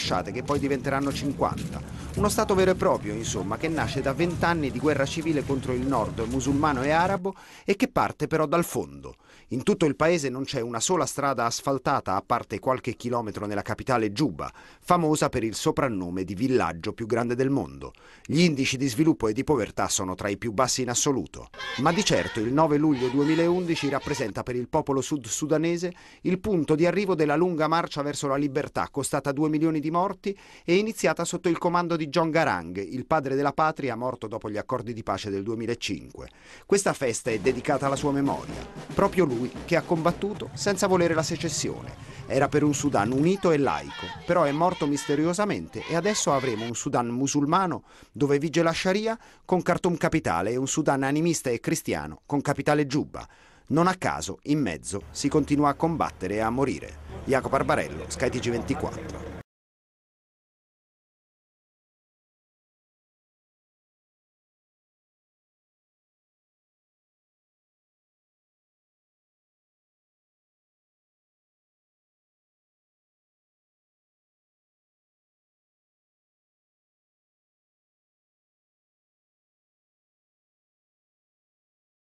fasciate che poi diventeranno 50 uno Stato vero e proprio, insomma, che nasce da vent'anni di guerra civile contro il nord musulmano e arabo e che parte però dal fondo. In tutto il paese non c'è una sola strada asfaltata, a parte qualche chilometro nella capitale Giuba, famosa per il soprannome di villaggio più grande del mondo. Gli indici di sviluppo e di povertà sono tra i più bassi in assoluto. Ma di certo il 9 luglio 2011 rappresenta per il popolo sud-sudanese il punto di arrivo della lunga marcia verso la libertà, costata 2 milioni di morti e iniziata sotto il comando di di John Garang, il padre della patria morto dopo gli accordi di pace del 2005. Questa festa è dedicata alla sua memoria, proprio lui che ha combattuto senza volere la secessione. Era per un Sudan unito e laico, però è morto misteriosamente e adesso avremo un Sudan musulmano dove vige la Sharia con Khartoum capitale e un Sudan animista e cristiano con capitale Giuba. Non a caso, in mezzo, si continua a combattere e a morire. Jacopo Barbarello, SkyTG24.